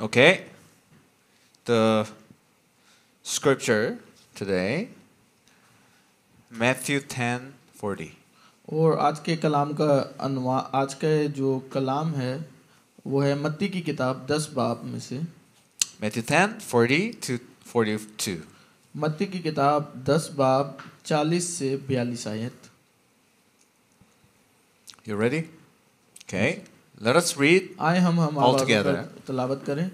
Okay. The scripture today Matthew 10:40. और आज के कलाम का अनुवा आज के जो कलाम है वो है मत्ती की किताब 10 बाब में से Matthew 10:40 to 42. मत्ती की किताब 10 बाब 40 से 42 आयत. You ready? Okay. Let us read आए हम हम all together. तलावत करें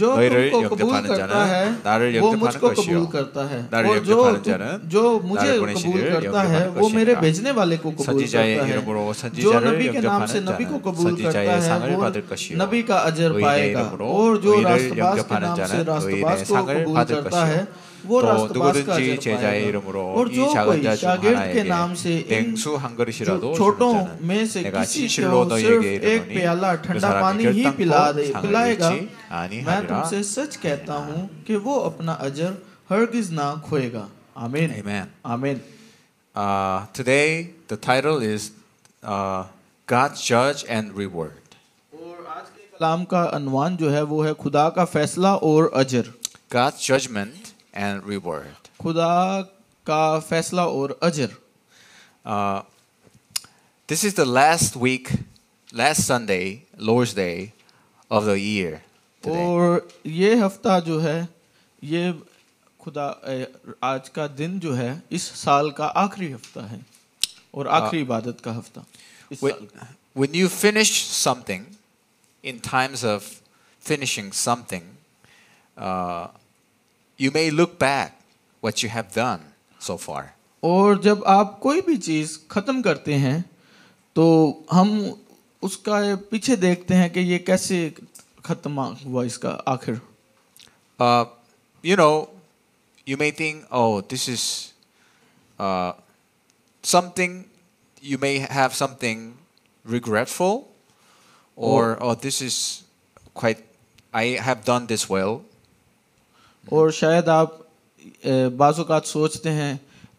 जो तुमको कबूल करता है वो मुझको कबूल करता है और जो जो मुझे कबूल करता है वो मेरे भेजने वाले को कबूल करता है जो नबी के नाम से नबी को कबूल करता है वो नबी का अजर पाएगा और जो रास्तबाज के नाम से रास्तबाज को कबूल करता है 또 누구든지 제자의 이름으로 이 작은 자중 하나에게 냉수 한 그릇이라도 주는 자는 내가 진실로 너희에게 이르노니 그 사람이 결단코 상을 잃지 아니하리라. Amen. Amen. Amen. Uh, today the title is uh, God's Judge and Reward. कलाम का अनुमान जो है वो है खुदा का फैसला और अजर God's judgment and reward. खुदा का फैसला और अजर. Uh, this is the last week, last Sunday, Lord's Day of the year. Today. और ये हफ्ता जो है ये खुदा आज का दिन जो है इस साल का आखिरी हफ्ता है और uh, आखिरी इबादत का हफ्ता when, when you finish something in times of finishing something uh, you may look back what you have done so far. और जब आप कोई भी चीज़ ख़त्म करते हैं तो हम उसका पीछे देखते हैं you may think, oh, this is uh, something, you may have something regretful, or, oh, this is quite, I have done this well. और शायद आप बाज़ात सोचते हैं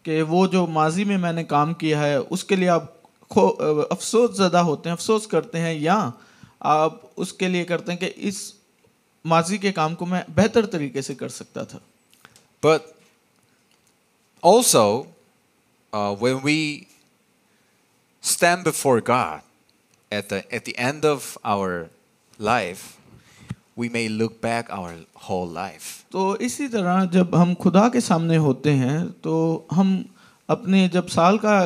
कि वो जो माजी में मैंने काम किया है उसके लिए आप खो अफसोस ज़्यादा होते हैं अफसोस करते हैं या आप उसके लिए करते हैं कि इस माजी के काम को मैं बेहतर तरीके से कर सकता था but also when we stand before God at the at the end of our life we may look back our whole life. तो इसी तरह जब हम खुदा के सामने होते हैं तो हम अपने जब साल का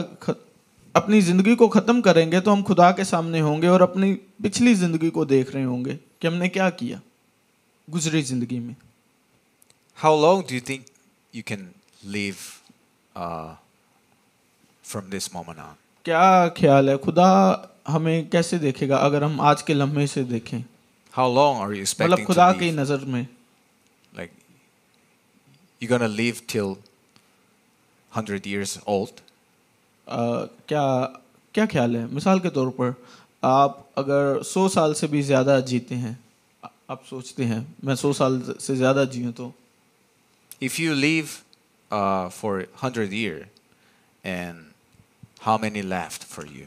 अपनी ज़िंदगी को ख़त्म करेंगे तो हम खुदा के सामने होंगे और अपनी पिछली ज़िंदगी को देख रहे होंगे कि हमने क्या किया गुजरी ज़िंदगी में How long do you think you can live uh, from this क्या ख्याल है खुदा हमें कैसे देखेगा अगर हम आज के लम्हे से देखें How long are you expecting to live? like you are gonna live till 100 years old क्या ख्याल है मिसाल के तौर पर आप अगर 100 साल से भी ज्यादा जीते हैं आप सोचते हैं मैं 100 साल से ज्यादा जीऊं तो if you live uh, for 100 year and how many left for you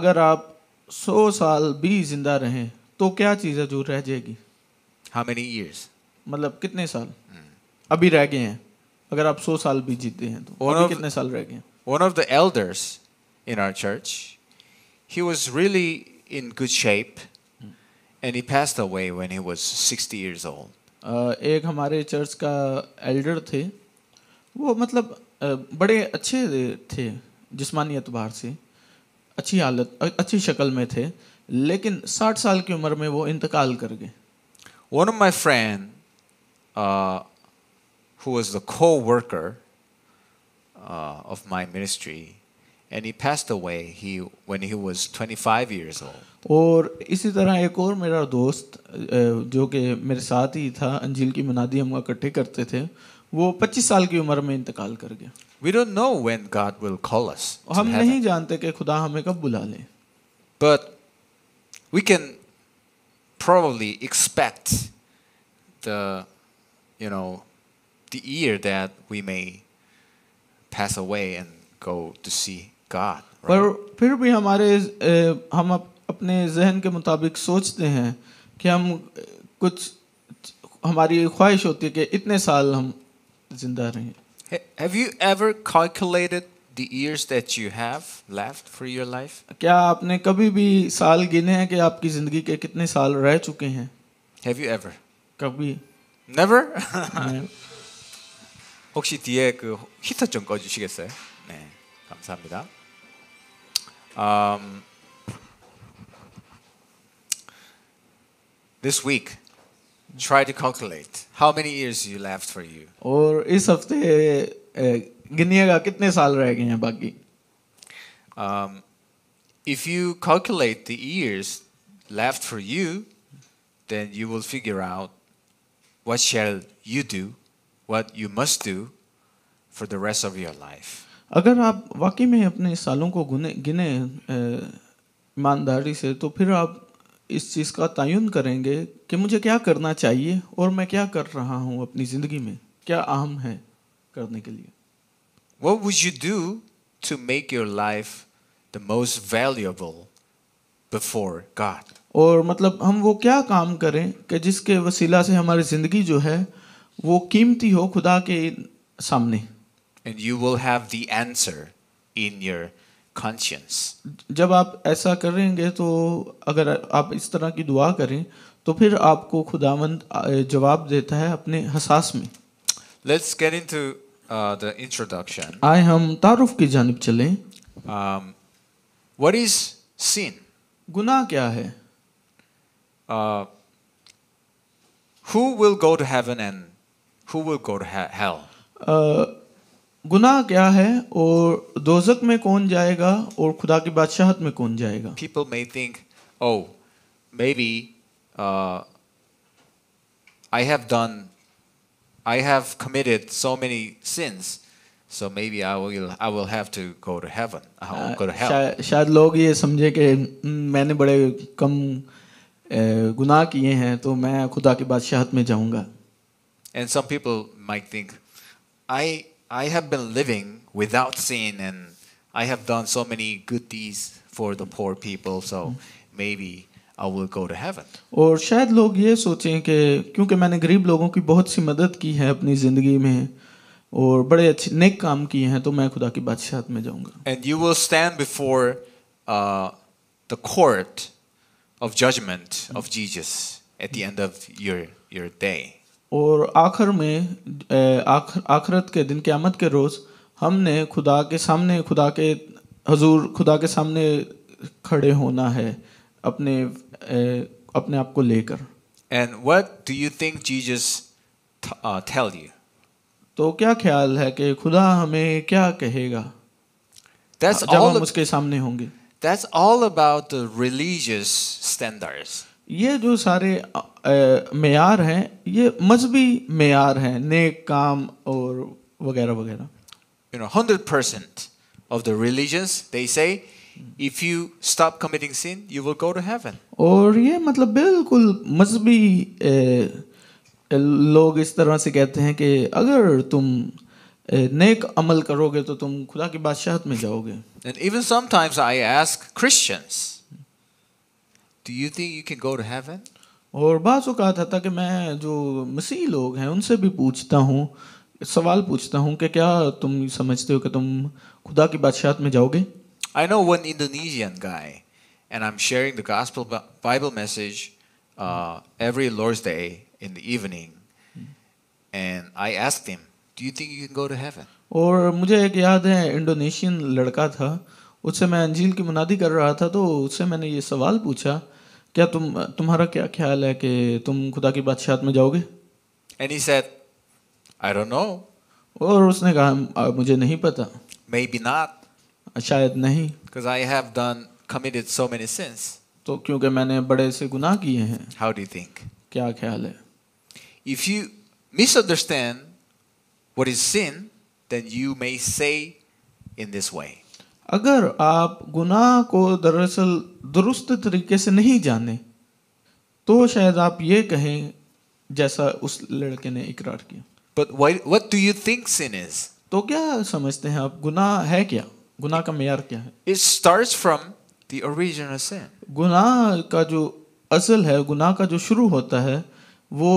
अगर आप 100 साल भी जिंदा रहें तो क्या चीज़ है जो रह जाएगी हाउ मेनी इयर्स मतलब कितने साल hmm. अभी रह गए हैं अगर आप 100 साल भी जीते हैं तो one अभी कितने साल रह गए one of the elders in our church he was really in good shape and he passed away when he was 60 years old एक हमारे चर्च का एल्डर थे वो मतलब बड़े अच्छे थे जिस्मानी एतबार से अच्छी हालत अच्छी शक्ल में थे लेकिन 60 साल की उम्र में वो इंतकाल कर गए One of my friend uh, who was the co-worker uh, of my ministry and he passed away he when he was 25 years old और इसी तरह एक और मेरा दोस्त जो कि मेरे साथ ही था अंजील की मनादी हम इकट्ठे करते थे वो 25 साल की उम्र में इंतकाल कर गया We don't know when God will call us हम नहीं जानते कि खुदा हमें कब बुला ले But we can probably expect the you know the year that we may pass away and go to see God. पर फिर भी हमारे हम अपने जहन के मुताबिक सोचते हैं कि हम कुछ हमारी ख्वाहिश होती है कि इतने साल हम जिंदा रहें Have you ever calculated the years that you have left for your life? क्या आपने कभी भी साल गिने हैं कि आपकी जिंदगी के कितने साल रह चुके हैं? Have you ever? कभी? Never? 혹시 뒤에 그 히터 좀 꺼주시겠어요? 네, 감사합니다. Um, this week, try to calculate how many years you left for you. is of the गिनिएगा कितने साल रह गए हैं बाकी if you calculate the years left for you then you will figure out what shall you do what you must do for the rest of your life अगर आप वाकई में अपने सालों को गुने गिने ईमानदारी से तो फिर आप इस चीज़ का तयन करेंगे कि मुझे क्या करना चाहिए और मैं क्या कर रहा हूँ अपनी ज़िंदगी में क्या अहम है करने के लिए What would you do to make your life the most valuable before God? और मतलब हम वो क्या काम करें कि जिसके वसीला से हमारी जिंदगी जो है वो कीमती हो खुदा के सामने and you will have the answer in your conscience जब आप ऐसा करेंगे तो अगर आप इस तरह की दुआ करें तो फिर आपको खुदावंद जवाब देता है अपने हसास में let's get into uh, the introduction. I हम तारुफ की जानिब चलें. Um, what is sin? गुनाह क्या है? Uh, who will go to heaven and who will go to hell? Uh, गुनाह क्या है और दोजक में कौन जाएगा और खुदा की बादशाहत में कौन जाएगा? People may think, oh, maybe uh, I have done I have committed so many sins. So maybe I will I will have to go to heaven. I uh, will go to hell. शायद शायद लोग ये समझे कि मैंने बड़े कम गुनाह किए हैं तो मैं खुदा की बादशाहत में जाऊंगा. And some people might think I I have been living without sin and I have done so many good deeds for the poor people so mm. maybe I will go to heaven. और शायद लोग ये सोचें कि क्योंकि मैंने गरीब लोगों की बहुत सी मदद की है अपनी ज़िंदगी में और बड़े अच्छे नेक काम किए हैं तो मैं खुदा की बादशाहत में जाऊंगा and you will stand before the court of judgment of Jesus at the end of your your day और आखिर में आखिर आखिरत के दिन क़यामत के रोज़ हमने खुदा के सामने खुदा के हजूर खुदा के सामने खड़े होना है अपने अपने आप को लेकर and what do you think Jesus tell you तो क्या ख्याल है कि खुदा हमें क्या कहेगा That's जब all हम उसके सामने होंगे That's all about the religious standards. ये जो सारे मैार हैं ये मजहबी मैार हैं नेक काम और वगैरह वगैरह you know hundred percent of the religions, they say if you stop committing sin, you will go to heaven. और ये मतलब बिल्कुल मजहबी लोग इस तरह से कहते हैं कि अगर तुम नेक अमल करोगे तो तुम खुदा की बादशाहत में जाओगे And even sometimes I ask Christians, do you think you can go to heaven? और बाज़ औकात हता कि मैं जो मसीह लोग हैं उनसे भी पूछता हूँ सवाल पूछता हूँ कि क्या तुम समझते हो कि तुम खुदा की बादशाहत में जाओगे I know one Indonesian guy, and I'm sharing the gospel Bible message uh, every Lord's Day in the evening. And I asked him, Do you think you can go to heaven? और मुझे एक याद है Indonesian लड़का था उससे मैं अंजील की मुनादी कर रहा था तो उससे मैंने ये सवाल पूछा क्या तुम तुम्हारा क्या ख्याल है कि तुम खुदा की बादशाहत में जाओगे And he said, I don't know. और उसने कहा मुझे नहीं पता Maybe not. शायद नहीं because i have done committed so many sins तो क्योंकि मैंने बड़े से गुनाह किए हैं how do you think क्या ख्याल है if you misunderstand what is sin then you may say in this way अगर आप गुनाह को दरअसल दुरुस्त तरीके से नहीं जाने तो शायद आप ये कहें जैसा उस लड़के ने इकरार किया but what do you think sin is तो क्या समझते हैं आप गुनाह है क्या गुनाह का मैार क्या है it starts from the original sin गुनाह का जो असल है गुनाह का जो शुरू होता है वो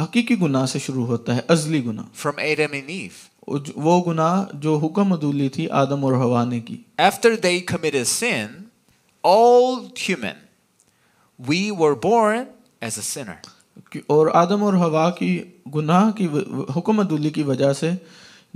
हकीकी गुनाह से शुरू होता है अजली गुनाह फ्रॉम एडम एंड ईव वो गुनाह जो हुक्म अदूली थी आदम और हवा ने की after they committed sin all human we were born as a sinner और आदम और हवा की गुनाह की हुक्म अदूली की वजह से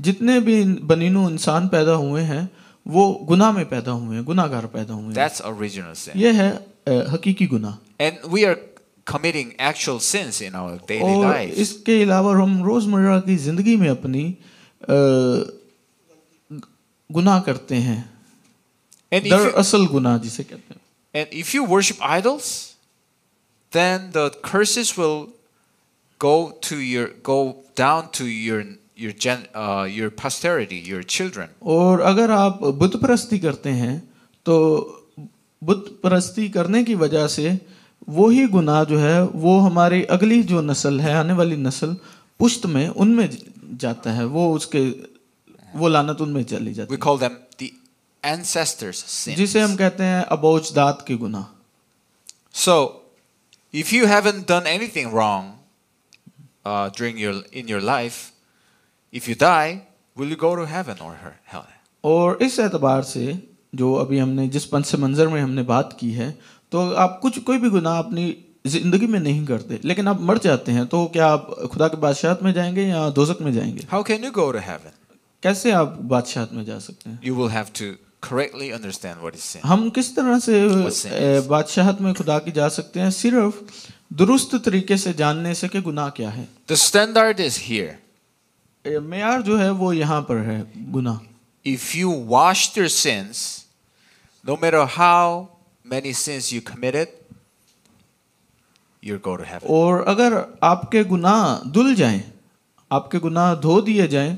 जितने भी बनीनो इंसान पैदा हुए हैं वो गुनाह में पैदा हुए हैं गुनाहगार पैदा हुए That's original sin. ये है अ, हकीकी गुना. And we are committing actual sins in our daily और lives. इसके अलावा हम रोजमर्रा की जिंदगी में अपनी गुना करते हैं And if you- जिसे कहते हैं And if you worship idols, then the curses will go to your go down to your your gen, uh, your posterity, your children. और अगर आप बुद्ध परस्ती करते हैं तो बुद्ध परस्ती करने की वजह से वो ही गुनाह जो है वो हमारी अगली जो नस्ल है आने वाली नस्ल पुश्त में उनमें जाता है वो उसके वो लानत उनमें चली जाती We call them the ancestors sins. जिसे हम कहते हैं अबोज दात के गुनाह So if you haven't done anything wrong uh, during your in your life if you die, will you go to heaven or hell? और इस एतबार से जो अभी हमने जिस पंच से मंजर में हमने बात की है तो आप कुछ कोई भी गुनाह अपनी जिंदगी में नहीं करते लेकिन आप मर जाते हैं तो क्या आप खुदा के बादशाहत में जाएंगे या दोजक में जाएंगे how can you go to heaven कैसे आप बादशाहत में जा सकते हैं you will have to correctly understand what is sin हम किस तरह से बादशाहत में खुदा की जा सकते हैं सिर्फ दुरुस्त तरीके से जानने से कि गुनाह क्या है the standard is मैार जो है वो यहाँ पर है गुना if you washed your sins, no matter how many sins you committed, you'll go to heaven. और अगर आपके गुनाह धुल जाएं, आपके गुनाह धो दिए जाएं,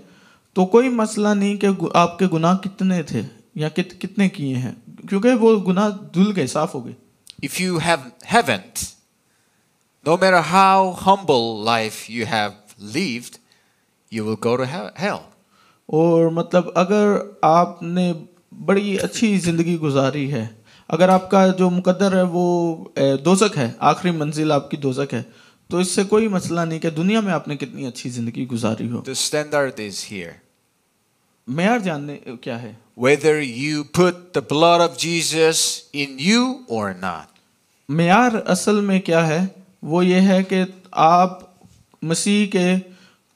तो कोई मसला नहीं कि आपके गुनाह कितने थे या कित, कितने किए हैं क्योंकि वो गुनाह धुल गए साफ हो गए if you have haven't no matter how humble life you have lived you will go to hell. और मतलब अगर आपने बड़ी अच्छी ज़िंदगी गुजारी है अगर आपका जो मुकद्दर है वो दोजक है आखिरी मंजिल आपकी दोजक है तो इससे कोई मसला नहीं कि दुनिया में आपने कितनी अच्छी ज़िंदगी गुजारी हो The standard is here. मैार जानने क्या है Whether you put the blood of Jesus in you or not. मैार असल में क्या है वो ये है कि आप मसीह के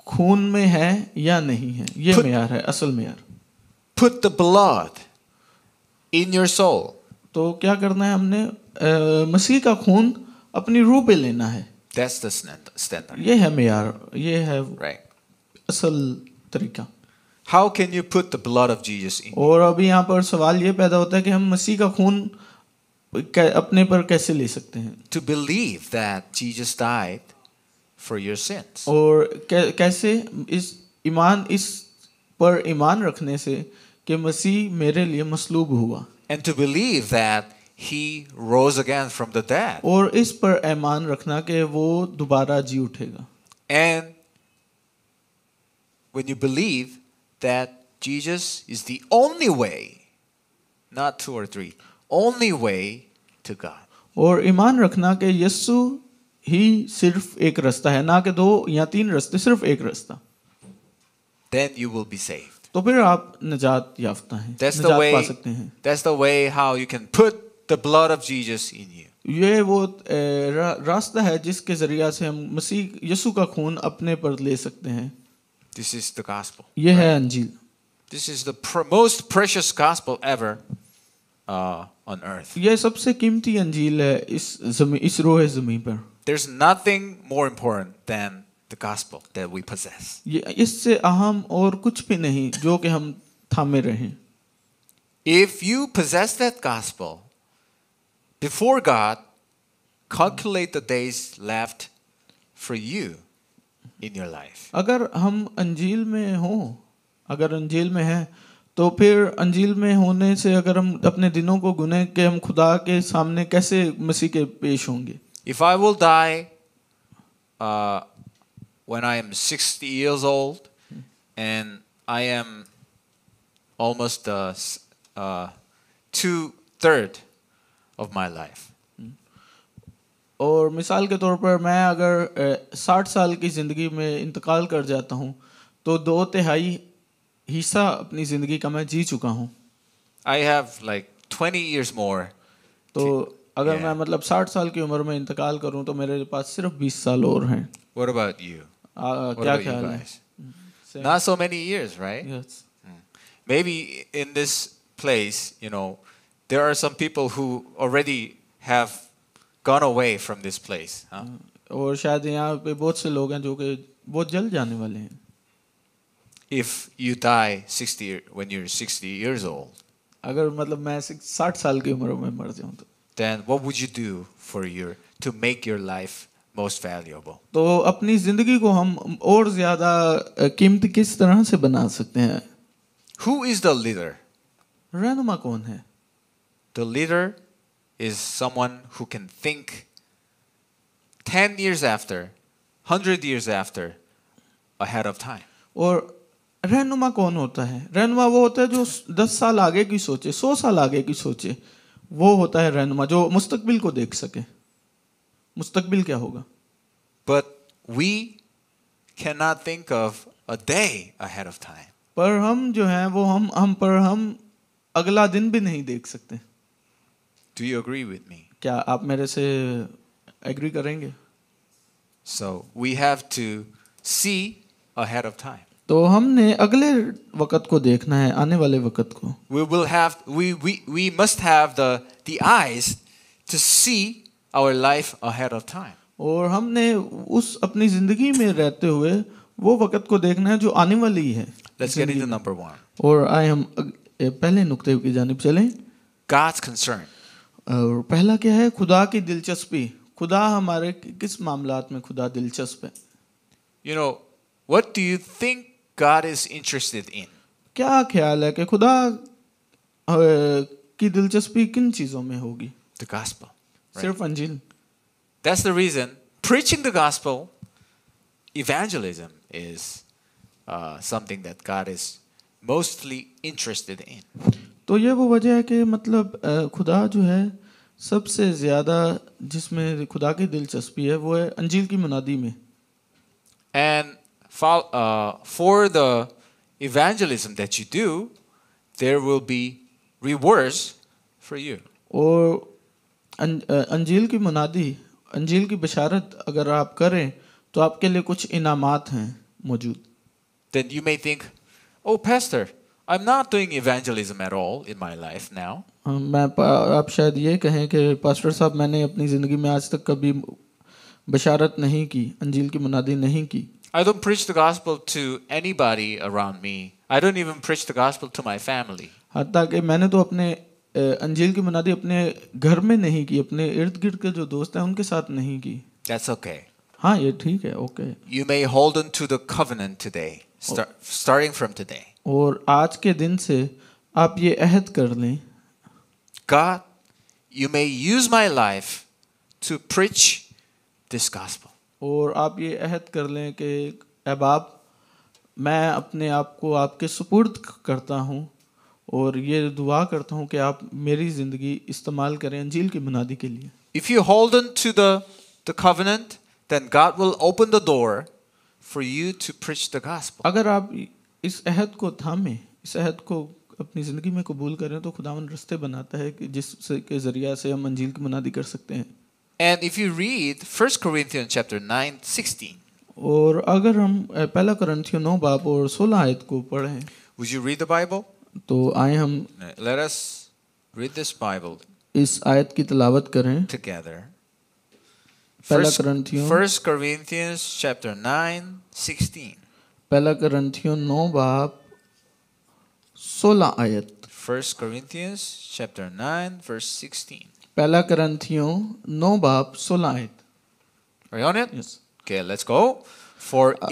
खून में है या नहीं है ये मेयार है असल मेयार put the blood in your soul तो क्या करना है हमने आ, मसीह का खून अपनी रूह पे लेना है that's the standard ये है मेयार ये है right असल तरीका how can you put the blood of jesus in और अभी यहां पर सवाल ये पैदा होता है कि हम मसीह का खून अपने पर कैसे ले सकते हैं to believe that jesus died for your sins. Or कैसे इस ईमान इस पर ईमान रखने से कि मसीह मेरे and to believe that he rose again from the dead. Or is पर iman रखना कि वो दोबारा and when you believe that Jesus is the only way not two or three only way to God. Or iman रखना कि यीशु ही सिर्फ एक रास्ता है ना कि दो या तीन रास्ते सिर्फ एक रास्ता then you will be safe तो फिर आप निजात याफ्ता हैं that's the way how you can put the blood of Jesus in you ये वो रास्ता है जिसके जरिया से हम मसीह यीशु का खून अपने पर ले सकते हैं दिस इज द गॉस्पल ये है अंजील this is the most precious gospel ever on earth. There's nothing more important than the gospel that we possess. ये इससे अहम और कुछ भी नहीं जो हम थामे रहे. If you possess that gospel before God, calculate the days left for you in your life. अगर हम अंजील में हों, अगर अंजील में हैं तो फिर अंजील में होने से अगर हम अपने दिनों को गुने के हम खुदा के सामने कैसे मसीह के पेश होंगे if I will die when I am 60 years old and I am almost two third of my life और मिसाल के तौर पर मैं अगर साठ साल की ज़िंदगी में इंतकाल कर जाता हूँ तो दो तिहाई हिस्सा अपनी जिंदगी का मैं जी चुका हूँ I have like twenty years more तो अगर yeah. मैं मतलब साठ साल की उम्र में इंतकाल करूँ तो मेरे पास सिर्फ बीस साल और हैं What about you? Uh, what क्या about ख्याल you guys? है Not so many years, right? Yes. Hmm. Maybe in this place, you know, there are some people who already have gone away from this place. Huh? Hmm. और शायद यहाँ पे बहुत से लोग हैं जो कि बहुत जल्द जाने वाले हैं if you die 60 when you're 60 years old अगर मतलब मैं 60 साल की उम्र में मर जाऊं तो then what would you do for your to make your life most valuable तो अपनी जिंदगी को हम और ज्यादा कीमत किस तरह से बना सकते हैं who is the leader रहनुमा कौन है the leader is someone who can think 10 years after 100 years after ahead of time और रहनुमा कौन होता है रहनुमा वो होता है जो दस साल आगे की सोचे सौ साल आगे की सोचे वो होता है रहनुमा जो मुस्तकबिल को देख सके मुस्तकबिल क्या होगा but we can not think of a day ahead of time पर हम जो है वो हम हम पर हम अगला दिन भी नहीं देख सकते do you agree with me क्या आप मेरे से एग्री करेंगे so we have to see ahead of time तो हमने अगले वक्त को देखना है आने वाले वक्त को we will have we we we must have the the eyes to see our life ahead of time और हमने उस अपनी जिंदगी में रहते हुए वो वक्त को देखना है जो आने वाली है let's get into number 1 और आए हम पहले नुक्ते की जानिब चलें God's concern और पहला क्या है खुदा की दिलचस्पी खुदा हमारे किस मामलात में खुदा दिलचस्प है you know what do you think God is interested in? क्या ख्याल है कि खुदा की दिलचस्पी किन चीजों में होगी The gospel. Right? सिर्फ अंजील That's the reason preaching the gospel, evangelism is uh, something that God is mostly interested in. तो ये वो वजह है कि मतलब अ, खुदा जो है सबसे ज्यादा जिसमें खुदा की दिलचस्पी है वो है अंजील की मुनादी में And uh, for the evangelism that you do, there will be rewards for you. और अंजील की मुनादी अंजील की बशारत अगर आप करें तो आपके लिए कुछ इनामात हैं मौजूद Then you may think, oh pastor, I'm not doing evangelism at all in my life now. मैं आप शायद ये कहें कि पास्टर साहब मैंने अपनी ज़िंदगी में आज तक कभी बशारत नहीं की अंजील की मुनादी नहीं की I don't preach the gospel to anybody around me. I don't even preach the gospel to my family. मैंने तो अपने की मुनादी अपने घर में नहीं की अपने के जो दोस्त हैं उनके साथ नहीं की That's okay. हाँ ये ठीक है okay You may hold on to the covenant today, starting from today. और आज के दिन से आप ये अहद कर लें God, you may use my life to preach this gospel. और आप ये अहद कर लें कि अहबाब मैं अपने आप को आपके सपुर्द करता हूँ और ये दुआ करता हूँ कि आप मेरी ज़िंदगी इस्तेमाल करें अंजील की मुनादी के लिए if you hold on to the, the covenant, then God will open the door for you to preach अगर आप इस अहद को थामे इस अहद को अपनी ज़िंदगी में कबूल करें तो खुदावन रास्ते बनाता है कि के ज़रिया से हम अंजील की मुनादी कर सकते हैं And if you read 1 Corinthians chapter 9 16 और अगर हम पहला करंथियो 9 बाब और 16 आयत को पढ़ें Would you read the Bible? तो आए हम uh, Let us read this Bible इस आयत की तिलावत करें together. पहला करंथियो 1 Corinthians chapter 9 16 पहला करंथियो 9 बाब 16 आयत 1 Corinthians chapter 9 verse 16 पहला करंथियों नो बाप सोलह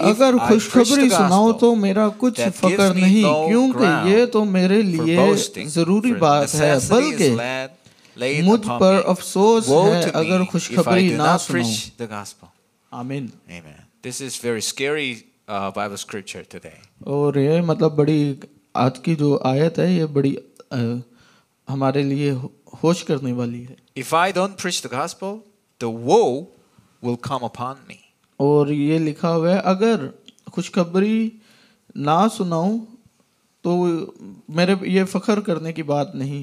अगर खुशखबरी सुनाओ तो मेरा कुछ फकर नहीं क्योंकि ये तो मेरे लिए जरूरी बात है बल्कि मुझ पर अफसोस है अगर खुशखबरी ना सुनाओ आमीन This is very scary uh, Bible scripture today. और ये मतलब बड़ी आज की जो आयत है ये बड़ी uh, हमारे लिए होश करने वाली है if I don't preach the gospel the woe will come upon me और ये लिखा हुआ है अगर खुशखबरी ना सुनाऊं तो मेरे ये फखर करने की बात नहीं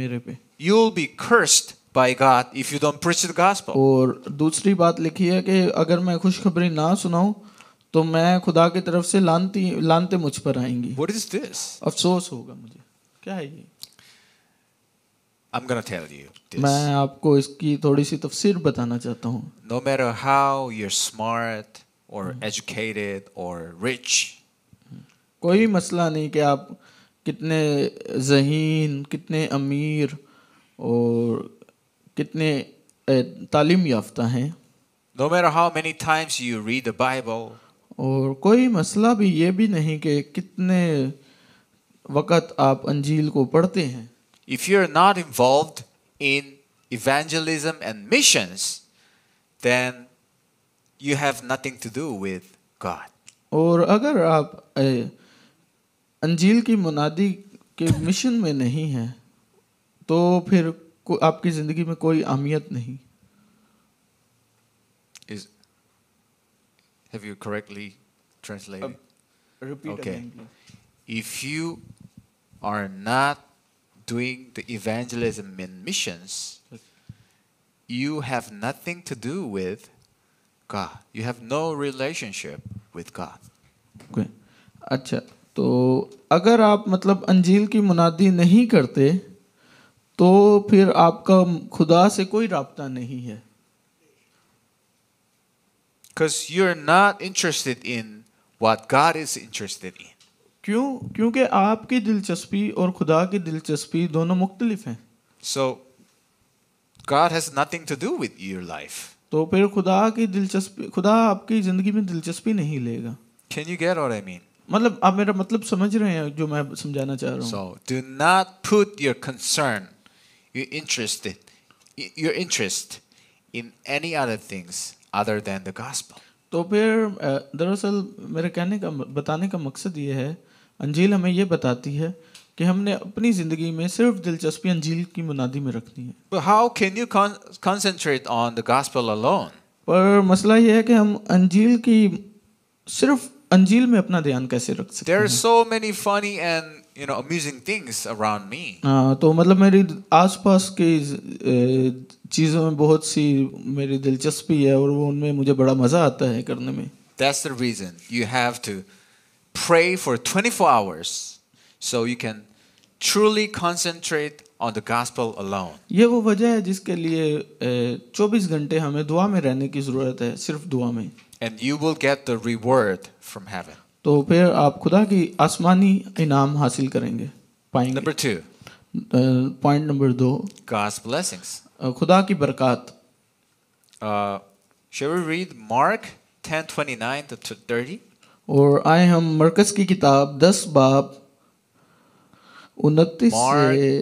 मेरे पे you will be cursed by God if you don't preach the gospel. और दूसरी बात लिखी है कि अगर मैं खुशखबरी ना सुनाऊं तो मैं खुदा की तरफ से लानती लानते मुझ पर आएंगी व्हाट इज दिस अफसोस होगा मुझे क्या है ये I'm gonna tell you this. मैं आपको इसकी थोड़ी सी तफसीर बताना चाहता हूँ no matter how you're smart और एजुकेटेड और रिच कोई मसला नहीं कि आप कितने जहीन कितने अमीर और कितने तालीम याफ्ता हैं no matter how many times you read the Bible और कोई मसला भी ये भी नहीं कि कितने वक़्त आप अंजील को पढ़ते हैं if you're not involved in evangelism and missions, then you have nothing to do with God. और अगर आप अंजील की मुनादी के मिशन में नहीं हैं तो फिर आपकी जिंदगी में कोई अहमियत नहीं Is, have you correctly translated? Uh, repeat okay. If you are not doing the evangelism and missions, you have nothing to do with God. You have no relationship with God. Okay. अच्छा तो अगर आप मतलब अंजील की मुनादी नहीं करते तो फिर आपका खुदा से कोई रबता नहीं है Because you're not interested in what God is interested in. क्यों क्योंकि आपकी दिलचस्पी और खुदा की दिलचस्पी दोनों मुख्तलिफ हैं so God has nothing to do with your life तो फिर खुदा की दिलचस्पी खुदा आपकी जिंदगी में दिलचस्पी नहीं लेगा can you get what I mean मतलब आप मेरा मतलब समझ रहे हैं जो मैं समझाना चाह रहा हूं so do not put your concern your interest your interest in any other things other than the gospel तो फिर दरअसल मेरे कहने का बताने का मकसद ये है अंजील हमें ये बताती है कि हमने अपनी जिंदगी में सिर्फ दिलचस्पी अंजील की मुनादी में रखनी है But how can you con- concentrate on the gospel पर मसला यह है कि हम अंजील की सिर्फ अंजील में अपना ध्यान कैसे रख सकते There are हैं so many funny and you know amusing things around me तो मतलब मेरी आसपास की चीज़ों में बहुत सी मेरी दिलचस्पी है और वो उनमें मुझे बड़ा मज़ा आता है करने में that's the reason you have to pray for 24 hours so you can truly concentrate on the gospel alone. ये वो वजह है जिसके लिए 24 घंटे हमें दुआ में रहने की जरूरत है सिर्फ दुआ में. And you will get the reward from heaven. तो फिर आप खुदा की आसमानी इनाम हासिल करेंगे Number two. God's blessings. खुदा की बरकत. Uh, shall we read Mark 10:29 to 30? और आए हम मरकज़ की किताब दस बाब उनतीस से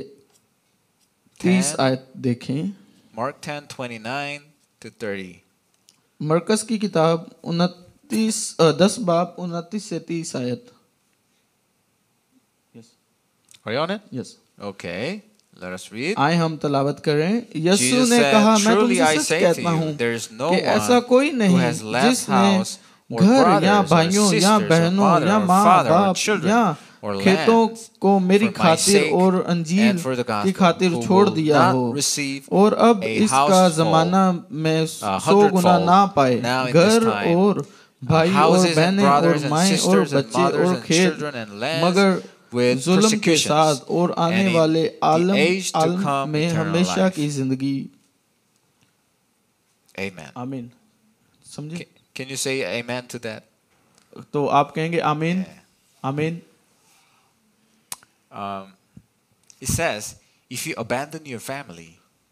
तीस आयत देखें Mark 10, 29 to 30. मरकज़ की किताब उनतीस दस बाब उनतीस से तीस आयत Are you on it? Yes. Okay. Let us read. आए हम तलावत करें यसु ने कहा मैं तुमसे सच कहता हूँ कि ऐसा कोई नहीं जिसने घर या भाइयों या बहनों या माँ बाप या खेतों को मेरी खातिर और अंजीर की खातिर छोड़ दिया हो और अब इसका जमाना में सौ गुना ना पाए घर और भाई और बहने और माए और बच्चे और खेत मगर जुल्म के साथ और आने वाले आलम आलम में हमेशा की जिंदगी आमीन समझे Can you say amen to that? तो आप कहेंगे आमीन आमीन um, it says if you abandon your family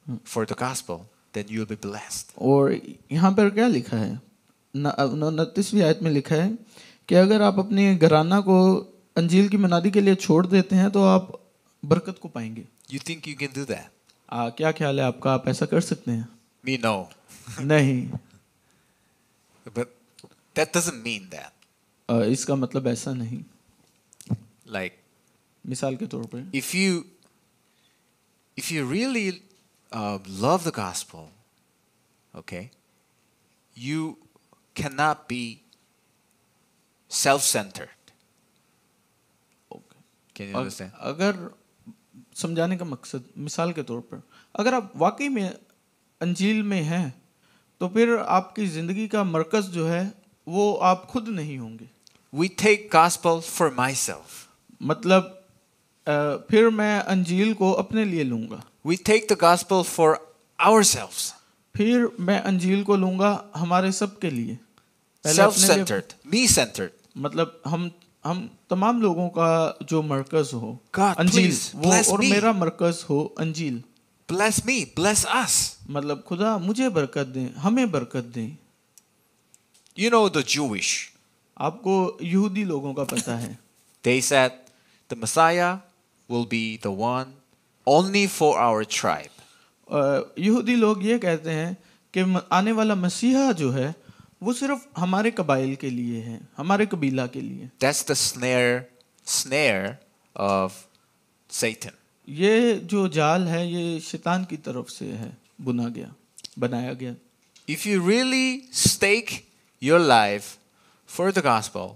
hmm. for the gospel then you will be blessed और यहाँ पर क्या लिखा है उनतीसवीं आयत में लिखा है कि अगर आप अपने घराना को अंजील की मनादी के लिए छोड़ देते हैं तो आप बरकत को पाएंगे you think you can do that क्या ख्याल है आपका आप ऐसा कर सकते हैं मी नो नहीं But that doesn't mean that. Uh, इसका मतलब ऐसा नहीं Like, मिसाल के तौर पे if you if you really uh, love the gospel, okay, you cannot be self-centered. Can you understand? अगर समझाने का मकसद मिसाल के तौर पर अगर आप वाकई में अंजील में हैं तो फिर आपकी जिंदगी का मरकज जो है वो आप खुद नहीं होंगे we take gospel for myself मतलब uh, फिर मैं अंजील को अपने लिए लूंगा we take the gospel for ourself फिर मैं अंजील को लूंगा हमारे सब के लिए सेल्फ सेंटर्ड मी सेंटर्ड मतलब हम हम तमाम लोगों का जो मरकज हो God, अंजील please, वो और me. मेरा मरकज हो अंजील bless me bless us मतलब खुदा मुझे बरकत दें हमें बरकत दें you know the jewish आपको यहूदी लोगों का पता है they said the messiah will be the one only for our tribe यहूदी लोग ये कहते हैं कि आने वाला मसीहा जो है वो सिर्फ हमारे कबाइल के लिए है हमारे कबीला के लिए that's the snare snare of satan ये जो जाल है ये शैतान की तरफ से है बुना गया बनाया गया if you really stake your life for the gospel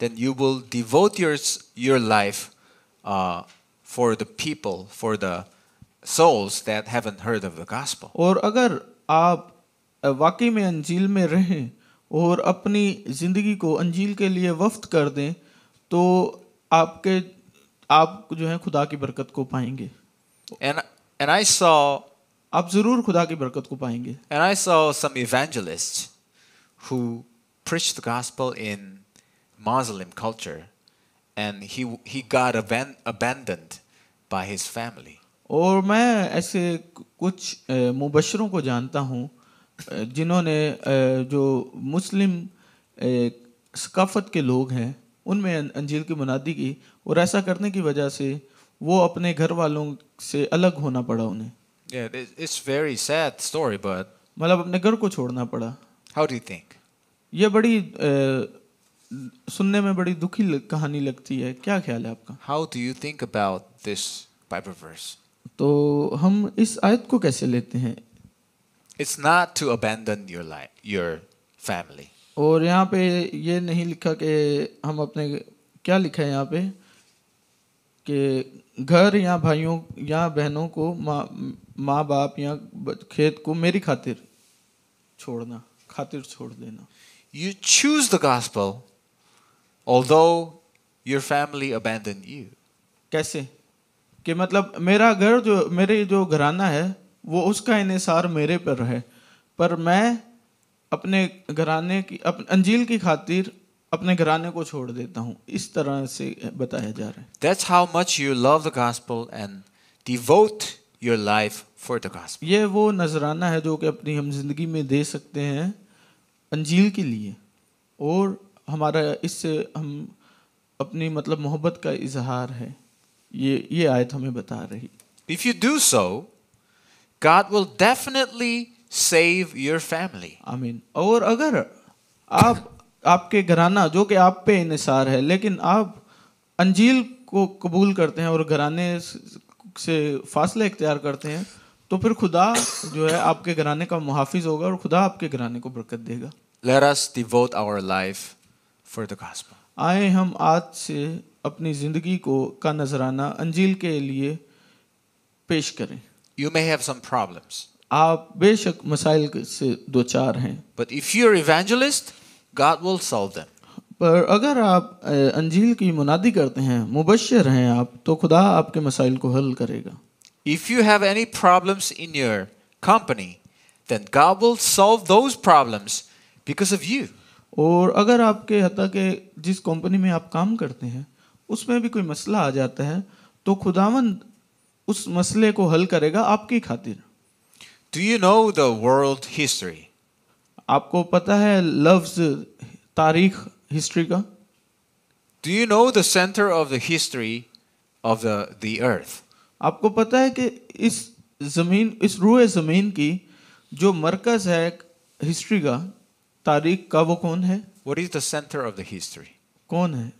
then you will devote your your life for the people for the souls that haven't heard of the gospel और अगर आप वाकई में अंजील में रहें और अपनी जिंदगी को अंजील के लिए वफ्त कर दें तो आपके आप जो है खुदा की बरकत को पाएंगे एंड एंड आई सॉ आप जरूर खुदा की बरकत को पाएंगे and I saw some evangelist who preach the gospel in Muslim culture and he he got aban abandoned by his और मैं ऐसे कुछ मुबशरों को जानता हूँ जिन्होंने जो मुस्लिम सकाफत के लोग हैं उनमें अं-, अंजील की मुनादी की और ऐसा करने की वजह से वो अपने घर वालों से अलग होना पड़ा उन्हें Yeah, it's very sad story, but मतलब अपने घर को छोड़ना पड़ा How do you think? ये बड़ी uh, सुनने में बड़ी दुखी कहानी लगती है क्या ख्याल है आपका How do you think about this Bible verse? तो हम इस आयत को कैसे लेते हैं It's not to abandon your life, your family. और यहाँ पे ये नहीं लिखा कि हम अपने क्या लिखा है यहाँ पे कि घर या भाइयों या बहनों को माँ माँ बाप या खेत को मेरी खातिर छोड़ना खातिर छोड़ देना You choose the gospel although your family abandoned you कैसे कि मतलब मेरा घर जो मेरे जो घराना है वो उसका इनसार मेरे पर है पर मैं अपने घराने की अप, अंजील की खातिर अपने घराने को छोड़ देता हूं इस तरह से बताया जा रहा है that's how much you love the gospel and devote your life for the gospel ये वो नजराना है जो कि अपनी हम जिंदगी में दे सकते हैं अंजील के लिए और हमारा इससे हम अपनी मतलब मोहब्बत का इजहार है ये ये आयत हमें बता रही if you do so God will definitely save your family I mean और अगर आप आपके घराना जो कि आप पे इसार है लेकिन आप अंजील को कबूल करते हैं और घराने से फासले इख्तियार करते हैं तो फिर खुदा जो है आपके घराने का मुहाफिज होगा और खुदा आपके घराने को बरकत देगा Let us devote our life for the gospel. आए हम आज से अपनी जिंदगी को का नजराना अंजील के लिए पेश करें you may have some problems. आप बेशक मसाइल से दो चार हैं But if you're evangelist God will solve them. पर अगर आप अंजील की मुनादी करते हैं मुबशर हैं आप तो खुदा आपके मसाइल को हल करेगा If you have any problems in your company, then God will solve those problems because of you. और अगर आपके हत्या के जिस कंपनी में आप काम करते हैं उसमें भी कोई मसला आ जाता है तो खुदावंद उस मसले को हल करेगा आपकी खातिर Do you know the world history? आपको पता है लफ्ज तारीख हिस्ट्री का do you know the centre of the history of the the earth? आपको पता है कि इस जमीन इस रूए जमीन की जो मरकज है हिस्ट्री का तारीख का वो कौन है What is the center of the history? कौन है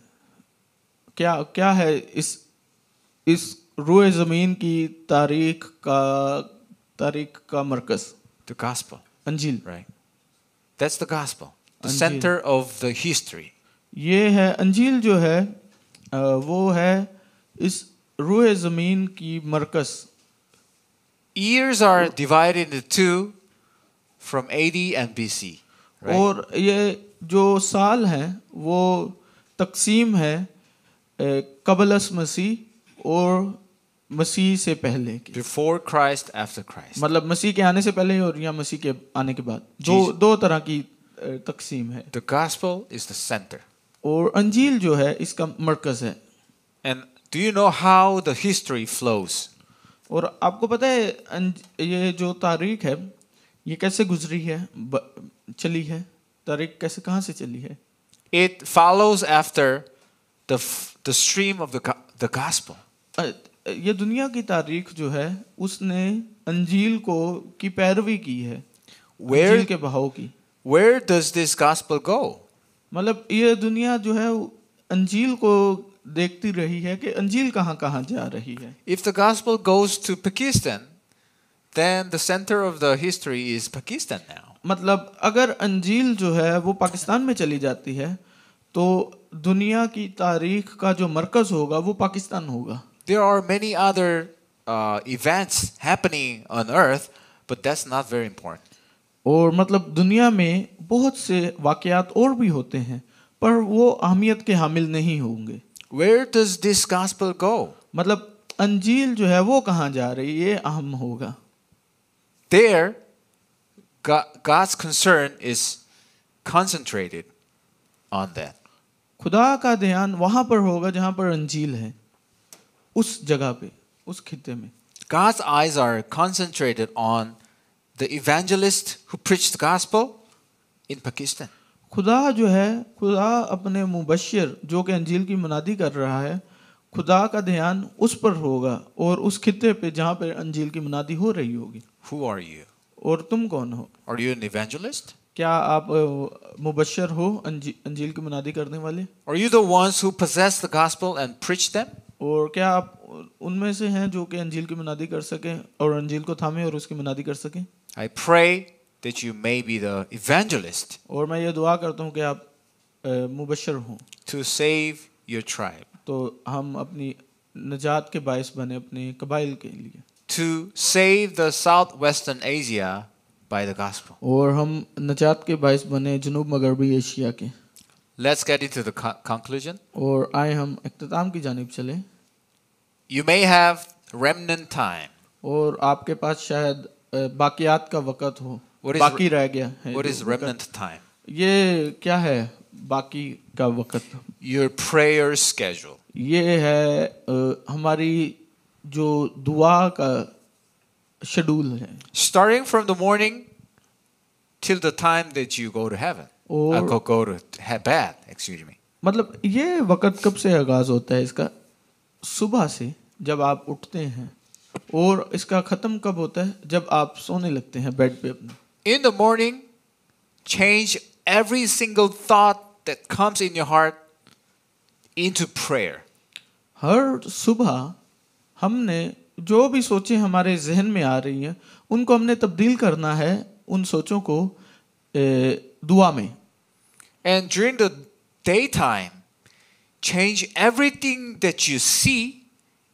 क्या क्या है इस इस रूए जमीन की तारीख का तारीख का मरकज The gospel. अंजील right. That's the gospel, the center of the history. ये है अंजील जो है वो है इस रूए जमीन की मरकस. Years are divided into two from A.D. and BC. Right? और ये जो साल हैं वो तकसीम है कबलस मसीह और मसीह से पहले के बिफोर क्राइस्ट आफ्टर क्राइस्ट मतलब मसीह के आने से पहले और या मसीह के आने के बाद दो दो तरह की तकसीम है the gospel is the centre और अंजील जो है इसका मरकज है and do you know how the history flows और आपको पता है ये जो तारीख है ये कैसे गुजरी है चली है तारीख कैसे कहाँ से चली है it follows after the stream of the the gospel ये दुनिया की तारीख जो है उसने अंजील को की पैरवी की है वेर के बहाव की where does this gospel go मतलब ये दुनिया जो है अंजील को देखती रही है कि अंजील कहाँ कहाँ जा रही है if the gospel goes to Pakistan then the center of the history is Pakistan now मतलब अगर अंजील जो है वो पाकिस्तान में चली जाती है तो दुनिया की तारीख का जो मरकज होगा वो पाकिस्तान होगा There are many other uh, events happening on earth, but that's not very important. और मतलब दुनिया में बहुत से वाकयात और भी होते हैं पर वो अहमियत के हामिल नहीं होंगे Where does this gospel go? मतलब अंजील जो है वो कहाँ जा रही है ये अहम होगा There, God's concern is concentrated on that. खुदा का ध्यान वहां पर होगा जहां पर अंजील है उस जगह पे उस खित्ते में God's eyes are concentrated on the evangelist who preached the gospel in Pakistan. खुदा जो है खुदा अपने मुबशर जो कि अंजील की मुनादी कर रहा है खुदा का ध्यान उस पर होगा और उस खित्ते पे जहां पे अंजील की मुनादी हो रही होगी Who are you? और तुम कौन हो Are you an evangelist? क्या आप मुबशर हो अंजील की मुनादी करने वाले Are you the ones who possess the gospel and preach them? और क्या आप उनमें से हैं जो कि अंजील की मुनादी कर सकें और अंजील को थामे और उसकी मुनादी कर सकें I pray that you may be the evangelist और मैं ये दुआ करता हूँ कि आप मुबशर हों टू सेव योर ट्राइब तो हम अपनी नजात के बायस बने अपने कबाइल के लिए to save the southwestern asia by the gospel और हम नजात के बायस बने जनूब मगरबी एशिया के Let's get into the co conclusion. और आए हम इख्तिताम ki जानिब chale. You may have remnant time. Or, आपके पास shayad बाकियात ka वक़्त ho, what बाकी gaya hai. What is remnant time? ये क्या है बाकी का वक़्त Your prayer schedule. ये है हमारी जो दुआ का शेड्यूल है Starting from the morning till the time that you go to heaven. और बैथ एक्सक्यूज मी मतलब ये वक़्त कब से आगाज़ होता है इसका सुबह से जब आप उठते हैं और इसका ख़त्म कब होता है जब आप सोने लगते हैं बेड पे अपने in the morning change every single thought that comes in your heart into prayer हर सुबह हमने जो भी सोचें हमारे जहन में आ रही हैं उनको हमने तब्दील करना है उन सोचों को e, duhame. And during the daytime, change everything that you see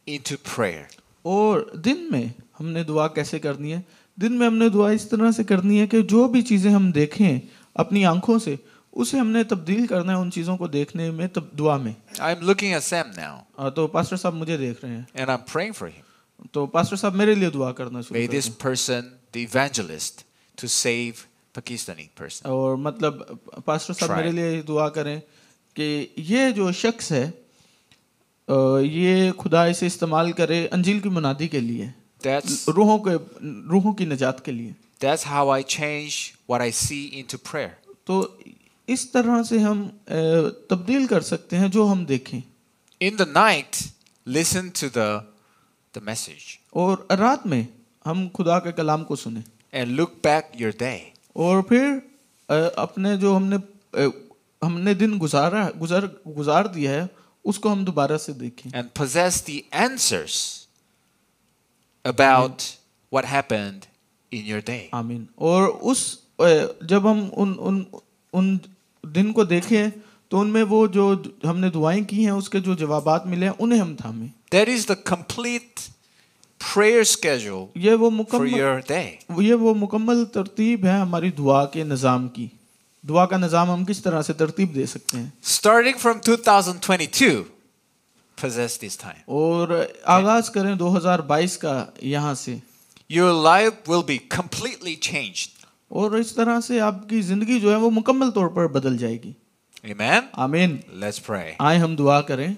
into prayer. और दिन में हमने दुआ कैसे करनी है दिन में हमने दुआ इस तरह से करनी है कि जो भी चीज़ें हम देखें अपनी आंखों से उसे हमने तब्दील करना है उन चीज़ों को देखने में तब दुआ में I am looking at Sam now तो पास्टर साहब मुझे देख रहे हैं and I am praying for him तो पास्टर साहब मेरे लिए दुआ करना शुरू may this person the evangelist to save Pakistani person. और मतलब पास्टर साहब मेरे लिए दुआ करें कि ये जो शख्स है ये खुदा इसे इस्तेमाल करे अंजील की मुनादी के लिए That's, रूहों के रूहों की निजात के लिए That's how I change what I see into prayer. तो इस तरह से हम तब्दील कर सकते हैं जो हम देखें In the night, listen to the the message. और रात में हम खुदा के कलाम को सुने And look back your day. और फिर अपने जो हमने हमने दिन गुजारा गुजार गुजार दिया है उसको हम दोबारा से देखें and possess the answers about what happened in your day आमीन और उस जब हम उन उन उन दिन को देखें तो उनमें वो जो हमने दुआएं की हैं उसके जो जवाबात मिले हैं उन्हें हम थामें there is the complete prayer schedule ये वो for your day. ये वो मुकम्मल तरतीब है हमारी दुआ के निज़ाम की दुआ का निज़ाम हम किस तरह से तरतीब दे सकते हैं Starting from 2022, possess this time. और आगाज करें 2022 का यहाँ से Your life will be completely changed. और इस तरह से आपकी जिंदगी जो है वो मुकम्मल तौर पर बदल जाएगी Amen. amen Let's pray. आए हम दुआ करें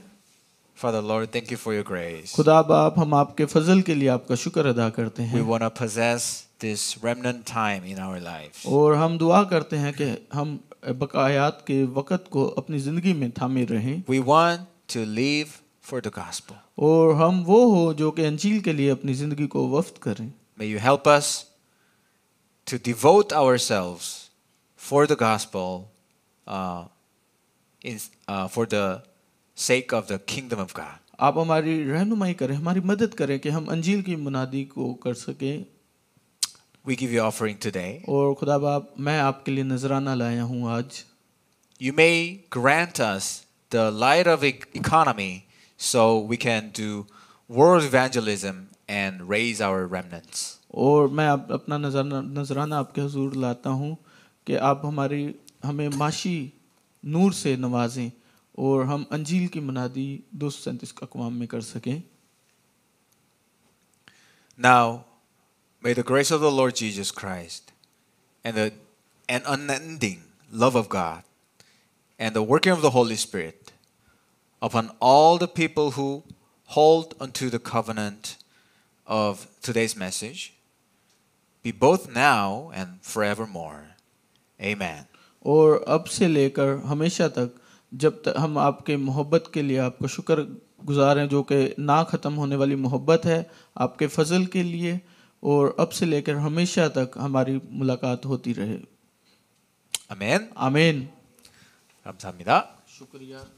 Father Lord, thank you for your grace. खुदा बाप हम आपके फजल के लिए आपका शुक्र अदा करते We want to possess this remnant time in our lives. Or हम दुआ करते हैं कि हम बकायात के वक़्त को अपनी ज़िंदगी में थामे रहें We want to live for the gospel. Or हम वो हो जो कि अंजील के लिए अपनी ज़िंदगी को वफ्त करें May you help us to devote ourselves for the gospel, uh, in, uh, for the sake of the kingdom of God. आप हमारी रहनुमाई करें हमारी मदद करें कि हम अंजील की मुनादी को कर सकें We give you offering today. और खुदा बाप मैं आपके लिए नजराना लाया हूँ आज You may grant us the light of economy so we can do world evangelism and raise our remnants. और मैं आप अपना नजराना नजराना आपके हजूर लाता हूँ कि आप हमारी हमें माशी नूर से नवाजें और हम अंजील की Now, may the grace of the Lord Jesus Christ and the and unending love of God and the working of the Holy Spirit upon all the people who hold unto the covenant of today's message be both now and forevermore. Amen. और अब से लेकर हमेशा जब तक हम आपके मोहब्बत के लिए आपको शुक्र गुजार हैं जो कि ना ख़त्म होने वाली मोहब्बत है आपके फजल के लिए और अब से लेकर हमेशा तक हमारी मुलाकात होती रहे अमेन अमेन शुक्रिया